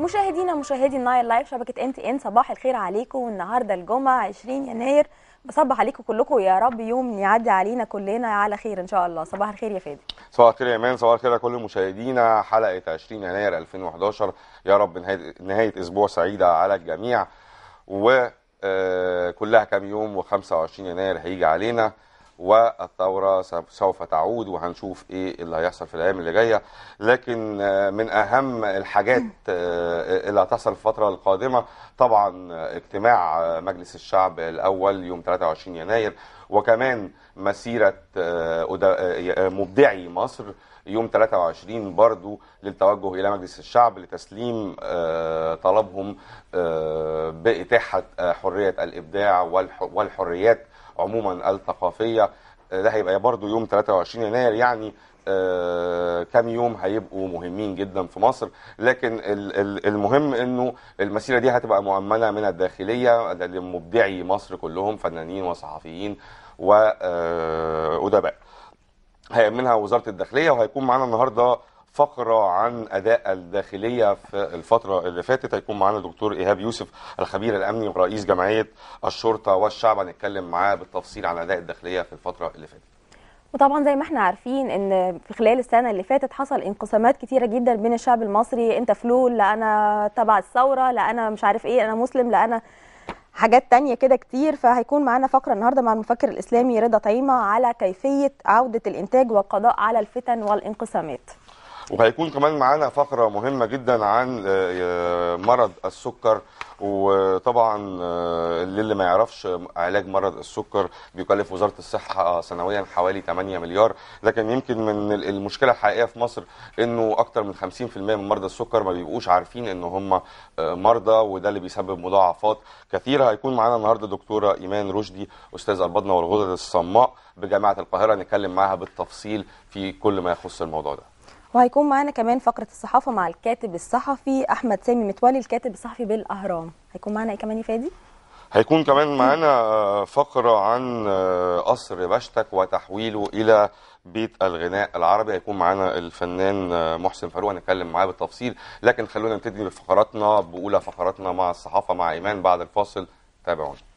مشاهدينا مشاهدي النايل لايف شبكه ان تي ان صباح الخير عليكم النهارده الجمعه 20 يناير بصبح عليكم كلكم يا رب يوم يعدي علينا كلنا على خير ان شاء الله صباح الخير يا فادي صباح الخير يا ايمان صباح الخير لكل مشاهدينا حلقه 20 يناير 2011 يا رب نهايه نهايه اسبوع سعيده على الجميع وكلها آه، كام يوم و25 يناير هيجي علينا والثورة سوف تعود وهنشوف ايه اللي هيحصل في الايام اللي جاية لكن آه، من اهم الحاجات آه، اللي هتحصل في الفترة القادمة طبعا آه، اجتماع مجلس الشعب الاول يوم 23 يناير وكمان مسيرة مبدعي مصر يوم 23 برضو للتوجه إلى مجلس الشعب لتسليم طلبهم بإتاحة حرية الإبداع والحريات عموما الثقافيه آه، ده هيبقى برضو يوم 23 يناير يعني آه، كم يوم هيبقوا مهمين جدا في مصر لكن المهم انه المسيره دي هتبقى مؤمنه من الداخليه لمبدعي مصر كلهم فنانين وصحفيين وادباء آه، هيأمنها وزاره الداخليه وهيكون معانا النهارده فقره عن اداء الداخليه في الفتره اللي فاتت هيكون معانا دكتور ايهاب يوسف الخبير الامني ورئيس جمعيه الشرطه والشعب هنتكلم معاه بالتفصيل عن اداء الداخليه في الفتره اللي فاتت وطبعا زي ما احنا عارفين ان في خلال السنه اللي فاتت حصل انقسامات كتيره جدا بين الشعب المصري انت فلول لا انا تبع الثوره لا انا مش عارف ايه انا مسلم لا انا حاجات تانية كده كتير فهيكون معانا فقرة النهاردة مع المفكر الإسلامي رضا طيمة على كيفية عودة الإنتاج والقضاء على الفتن والانقسامات وهيكون كمان معانا فقره مهمه جدا عن آه، آه، مرض السكر وطبعا آه، للي ما يعرفش علاج مرض السكر بيكلف وزاره الصحه سنويا حوالي 8 مليار لكن يمكن من المشكله الحقيقيه في مصر انه اكتر من 50% من مرضى السكر ما بيبقوش عارفين ان هم مرضى وده اللي بيسبب مضاعفات كثيره هيكون معانا النهارده دكتوره ايمان رشدي استاذ البطنه والغدد الصماء بجامعه القاهره نتكلم معاها بالتفصيل في كل ما يخص الموضوع ده وهيكون معانا كمان فقره الصحافه مع الكاتب الصحفي احمد سامي متولي الكاتب الصحفي بالاهرام هيكون معانا ايه كمان يا فادي هيكون كمان معانا آه، فقرة عن آه، قصر بشتك وتحويله إلى بيت الغناء العربي هيكون معانا الفنان آه، محسن فاروق هنتكلم معاه بالتفصيل لكن خلونا نبتدي بفقراتنا بأولى فقراتنا مع الصحافة مع إيمان بعد الفاصل تابعونا